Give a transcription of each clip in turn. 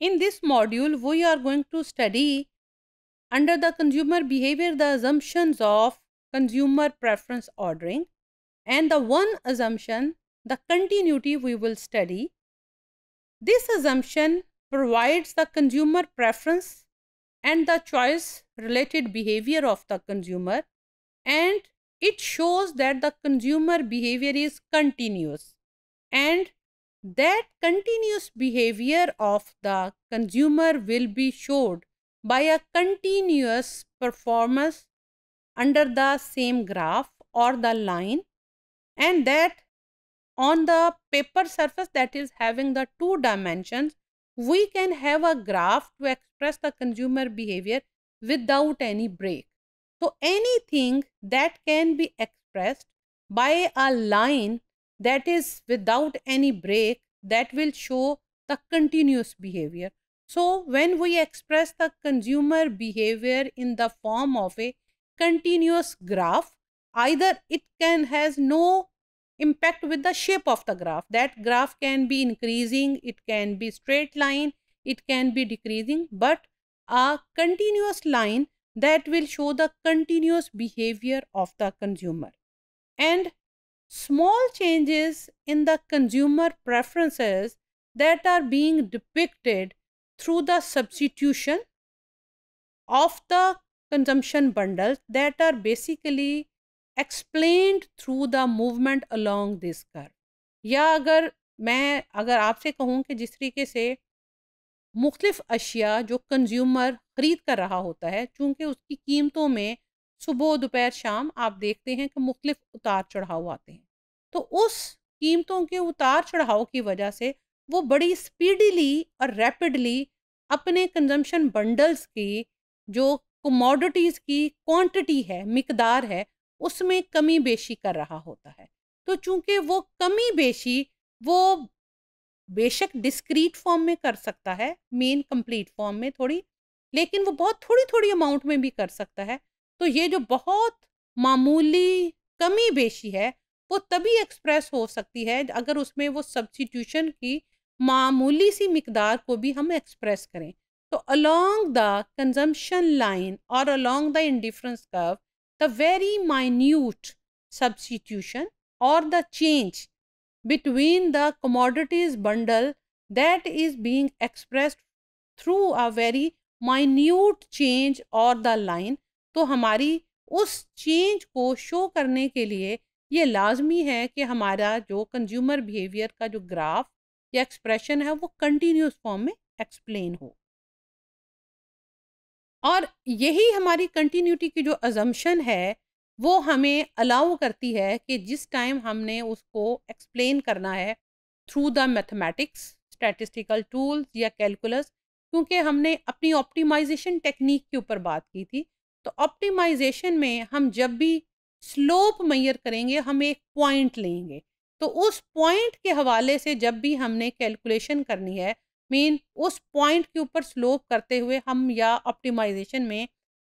In this module, we are going to study under the consumer behavior the assumptions of consumer preference ordering and the one assumption, the continuity we will study. This assumption provides the consumer preference and the choice related behavior of the consumer and it shows that the consumer behavior is continuous and that continuous behavior of the consumer will be showed by a continuous performance under the same graph or the line and that on the paper surface that is having the two dimensions we can have a graph to express the consumer behavior without any break. So anything that can be expressed by a line that is without any break that will show the continuous behavior. So when we express the consumer behavior in the form of a continuous graph, either it can has no impact with the shape of the graph. That graph can be increasing, it can be straight line, it can be decreasing, but a continuous line that will show the continuous behavior of the consumer. And small changes in the consumer preferences that are being depicted through the substitution of the consumption bundles that are basically explained through the movement along this curve या अगर मैं अगर आपसे कहूँ कि जिस तरीके से मुख्तफ अशिया जो कंज्यूमर ख़रीद कर रहा होता है चूँकि उसकी कीमतों में सुबह दोपहर शाम आप देखते हैं कि मुख्तफ उतार चढ़ाव आते हैं तो उस कीमतों के उतार चढ़ाव की वजह से वो बड़ी स्पीडली और रैपिडली अपने कंजम्पशन बंडल्स की जो कमोडिटीज़ की क्वांटिटी है मकदार है उसमें कमी बेशी कर रहा होता है तो चूंकि वो कमी बेशी वो बेशक डिस्क्रीट फॉर्म में कर सकता है मेन कंप्लीट फॉर्म में थोड़ी लेकिन वो बहुत थोड़ी थोड़ी अमाउंट में भी कर सकता है तो ये जो बहुत मामूली कमी बेशी है वो तभी एक्सप्रेस हो सकती है अगर उसमें वो सब्सिट्यूशन की मामूली सी मकदार को भी हम एक्सप्रेस करें तो अलॉन्ग द कंजम्पशन लाइन और along the indifference curve the very minute substitution और the change between the commodities bundle that is being expressed through a very minute change और द लाइन तो हमारी उस चेंज को show करने के लिए ये लाजमी है कि हमारा जो कंज्यूमर बिहेवियर का जो ग्राफ या एक्सप्रेशन है वो कंटिन्यूस फॉर्म में एक्सप्लेन हो और यही हमारी कंटिन्यूटी की जो अजम्पन है वो हमें अलाउ करती है कि जिस टाइम हमने उसको एक्सप्लेन करना है through the mathematics statistical tools या कैलकुलस क्योंकि हमने अपनी ऑप्टिमाइजेशन टेक्निक के ऊपर बात की थी तो ऑप्टिमाइजेशन में हम जब भी स्लोप मैयर करेंगे हम एक पॉइंट लेंगे तो उस पॉइंट के हवाले से जब भी हमने कैलकुलेशन करनी है मीन उस पॉइंट के ऊपर स्लोप करते हुए हम या ऑप्टिमाइजेशन में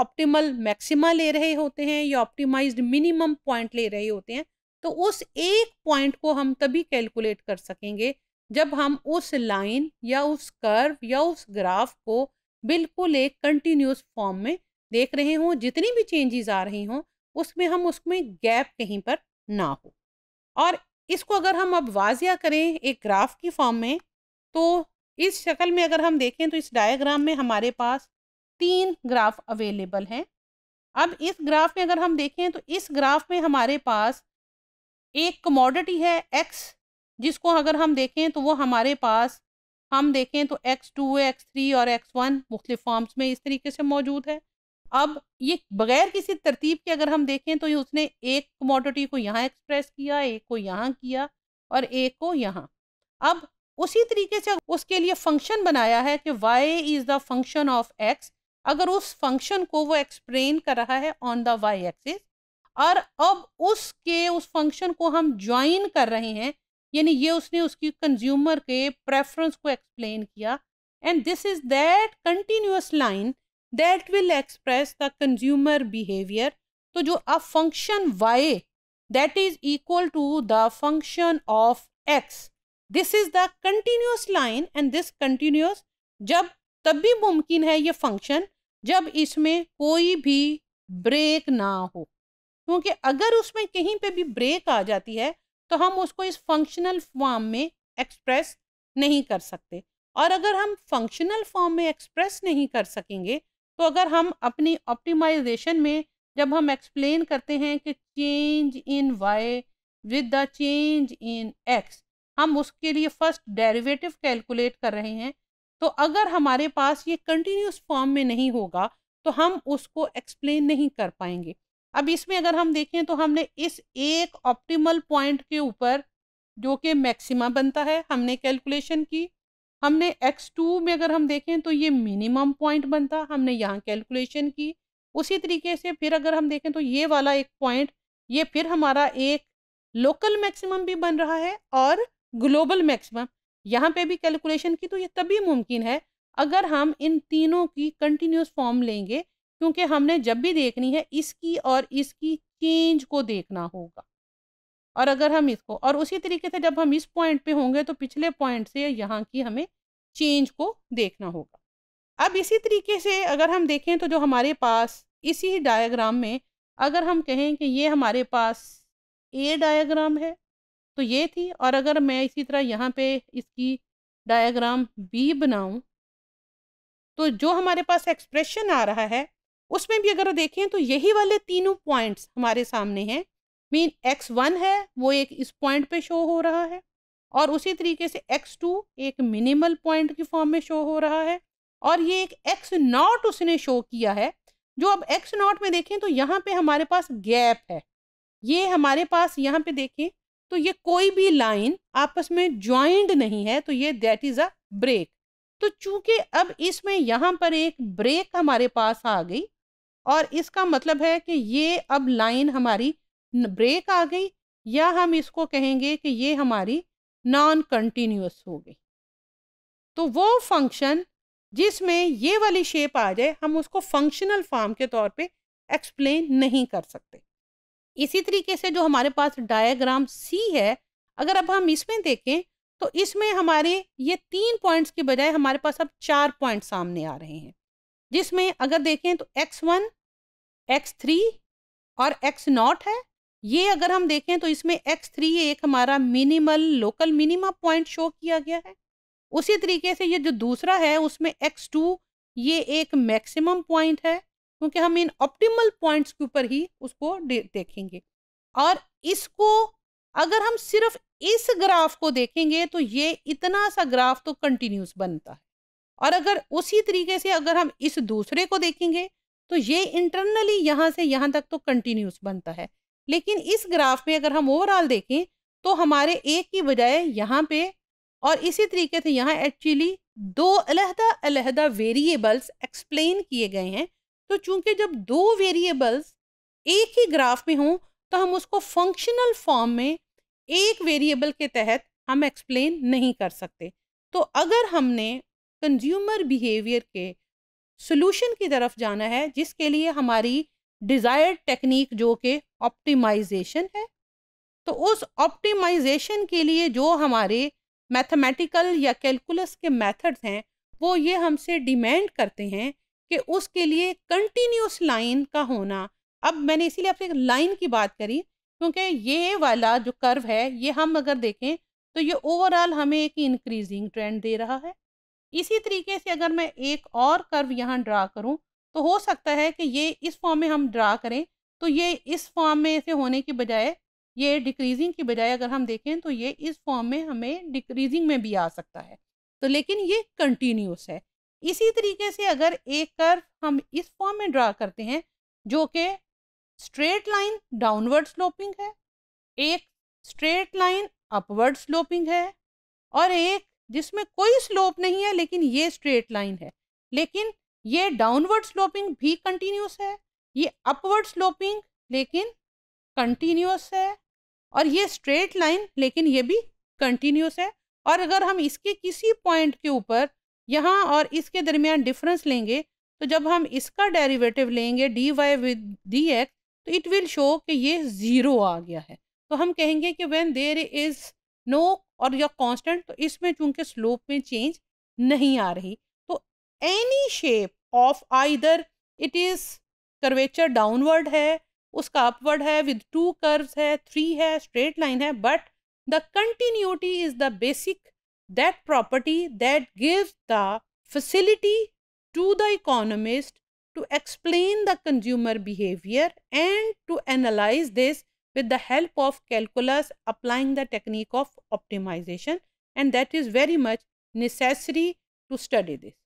ऑप्टिमल मैक्सिमा ले रहे होते हैं या ऑप्टिमाइज्ड मिनिमम पॉइंट ले रहे होते हैं तो उस एक पॉइंट को हम तभी कैलकुलेट कर सकेंगे जब हम उस लाइन या उस कर्व या उस ग्राफ को बिल्कुल एक कंटिन्यूस फॉर्म में देख रहे हों जितनी भी चेंजेस आ रही हों उसमें हम उसमें गैप कहीं पर ना हो और इसको अगर हम अब वाजिया करें एक ग्राफ की फॉर्म में तो इस शक्ल में अगर हम देखें तो इस डायग्राम में हमारे पास तीन ग्राफ अवेलेबल हैं अब इस ग्राफ में अगर हम देखें तो इस ग्राफ में हमारे पास एक कमोडिटी है एक्स जिसको अगर हम देखें तो वो हमारे पास हम देखें तो एक्स टू एक्स थ्री और एक्स वन मुख्तलिफ फॉर्म्स में इस तरीके से मौजूद है अब ये बगैर किसी तरतीब के अगर हम देखें तो ये उसने एक कमोडिटी को यहाँ एक्सप्रेस किया एक को यहाँ किया और एक को यहाँ अब उसी तरीके से उसके लिए फंक्शन बनाया है कि Y is the function of X अगर उस फंक्शन को वो एक्सप्लेन कर रहा है ऑन द वाई एक्सिस और अब उसके उस फंक्शन को हम ज्वाइन कर रहे हैं यानी ये उसने उसकी कंज्यूमर के प्रेफरेंस को एक्सप्लेन किया and this is that continuous line that will express the consumer behaviour तो जो a function Y that is equal to the function of X this is the continuous line and this continuous जब तब भी मुमकिन है ये function जब इसमें कोई भी ब्रेक ना हो क्योंकि अगर उसमें कहीं पे भी ब्रेक आ जाती है तो हम उसको इस फंक्शनल फॉर्म में एक्सप्रेस नहीं कर सकते और अगर हम फंक्शनल फॉर्म में एक्सप्रेस नहीं कर सकेंगे तो अगर हम अपनी ऑप्टिमाइजेशन में जब हम एक्सप्लेन करते हैं कि change in Y with the change in X हम उसके लिए फर्स्ट डेरिवेटिव कैलकुलेट कर रहे हैं तो अगर हमारे पास ये कंटिन्यूस फॉर्म में नहीं होगा तो हम उसको एक्सप्लेन नहीं कर पाएंगे अब इसमें अगर हम देखें तो हमने इस एक ऑप्टिमल पॉइंट के ऊपर जो कि मैक्सिमा बनता है हमने कैलकुलेशन की हमने x2 में अगर हम देखें तो ये मिनिमम पॉइंट बनता हमने यहाँ कैलकुलेशन की उसी तरीके से फिर अगर हम देखें तो ये वाला एक पॉइंट ये फिर हमारा एक लोकल मैक्सिमम भी बन रहा है और ग्लोबल मैक्सिमम यहाँ पे भी कैलकुलेशन की तो ये तभी मुमकिन है अगर हम इन तीनों की कंटिन्यूस फॉर्म लेंगे क्योंकि हमने जब भी देखनी है इसकी और इसकी चेंज को देखना होगा और अगर हम इसको और उसी तरीके से जब हम इस पॉइंट पे होंगे तो पिछले पॉइंट से यहाँ की हमें चेंज को देखना होगा अब इसी तरीके से अगर हम देखें तो जो हमारे पास इसी डायग्राम में अगर हम कहें कि ये हमारे पास ए डायग्राम है तो ये थी और अगर मैं इसी तरह यहाँ पे इसकी डायग्राम बी बनाऊँ तो जो हमारे पास एक्सप्रेशन आ रहा है उसमें भी अगर देखें तो यही वाले तीनों पॉइंट्स हमारे सामने हैं मीन एक्स वन है वो एक इस पॉइंट पे शो हो रहा है और उसी तरीके से एक्स टू एक मिनिमल पॉइंट की फॉर्म में शो हो रहा है और ये एक एक्स नॉट उसने शो किया है जो अब एक्स नॉट में देखें तो यहाँ पे हमारे पास गैप है ये हमारे पास यहाँ पे देखें तो ये कोई भी लाइन आपस में ज्वाइंड नहीं है तो ये दैट इज़ अ ब्रेक तो चूंकि अब इसमें यहाँ पर एक ब्रेक हमारे पास आ गई और इसका मतलब है कि ये अब लाइन हमारी ब्रेक आ गई या हम इसको कहेंगे कि ये हमारी नॉन कंटिन्यूस हो गई तो वो फंक्शन जिसमें ये वाली शेप आ जाए हम उसको फंक्शनल फॉर्म के तौर पे एक्सप्लेन नहीं कर सकते इसी तरीके से जो हमारे पास डायग्राम सी है अगर अब हम इसमें देखें तो इसमें हमारे ये तीन पॉइंट्स के बजाय हमारे पास अब चार पॉइंट सामने आ रहे हैं जिसमें अगर देखें तो एक्स वन एक्स थ्री और एक्स नॉट है ये अगर हम देखें तो इसमें एक्स थ्री एक हमारा minimal local minima point show किया गया है उसी तरीके से ये जो दूसरा है उसमें एक्स टू ये एक मैक्सिमम पॉइंट है क्योंकि हम इन ऑप्टिमल पॉइंट्स के ऊपर ही उसको देखेंगे और इसको अगर हम सिर्फ इस ग्राफ को देखेंगे तो ये इतना सा ग्राफ तो कंटिन्यूस बनता है और अगर उसी तरीके से अगर हम इस दूसरे को देखेंगे तो ये इंटरनली यहाँ से यहाँ तक तो कंटिन्यूस बनता है लेकिन इस ग्राफ में अगर हम ओवरऑल देखें तो हमारे एक की बजाय यहाँ पे और इसी तरीके से यहाँ एक्चुअली दो अलहदा अलहदा वेरिएबल्स एक्सप्लेन किए गए हैं तो चूंकि जब दो वेरिएबल्स एक ही ग्राफ में हों तो हम उसको फंक्शनल फॉर्म में एक वेरिएबल के तहत हम एक्सप्लेन नहीं कर सकते तो अगर हमने कंज्यूमर बिहेवियर के सोल्यूशन की तरफ जाना है जिसके लिए हमारी डिज़ायर्ड टेक्निक जो कि ऑप्टिमाइजेशन है तो उस ऑप्टिमाइजेशन के लिए जो हमारे मैथमेटिकल या कैलकुलस के मेथड्स हैं वो ये हमसे डिमेंड करते हैं कि उसके लिए कंटिन्यूस लाइन का होना अब मैंने इसीलिए आपसे एक लाइन की बात करी क्योंकि ये वाला जो कर्व है ये हम अगर देखें तो ये ओवरऑल हमें एक इंक्रीजिंग ट्रेंड दे रहा है इसी तरीके से अगर मैं एक और कर्व यहाँ ड्रा करूँ तो हो सकता है कि ये इस फॉर्म में हम ड्रा करें तो ये इस फॉर्म में से होने की बजाय ये डिक्रीजिंग की बजाय अगर हम देखें तो ये इस फॉर्म में हमें डिक्रीजिंग में भी आ सकता है तो लेकिन ये कंटिन्यूस है इसी तरीके से अगर एक कर्व हम इस फॉर्म में ड्रा करते हैं जो कि स्ट्रेट लाइन डाउनवर्ड स्लोपिंग है एक स्ट्रेट लाइन अपवर्ड स्लोपिंग है और एक जिसमें कोई स्लोप नहीं है लेकिन ये स्ट्रेट लाइन है लेकिन ये डाउनवर्ड स्लोपिंग भी कंटिन्यूस है ये अपवर्ड स्लोपिंग लेकिन कंटिन्यूस है और ये स्ट्रेट लाइन लेकिन ये भी कंटिन्यूस है और अगर हम इसके किसी पॉइंट के ऊपर यहाँ और इसके दरमियान डिफरेंस लेंगे तो जब हम इसका डेरिवेटिव लेंगे D Y with D X तो इट विल शो कि ये ज़ीरो आ गया है तो हम कहेंगे कि वेन देर इज़ नो और या कॉन्स्टेंट तो इसमें चूंकि स्लोप में चेंज नहीं आ रही any shape of either it is curvature downward है उसका upward है with two curves है three है straight line है but the continuity is the basic that property that gives the facility to the economist to explain the consumer behavior and to analyze this with the help of calculus applying the technique of optimization and that is very much necessary to study this.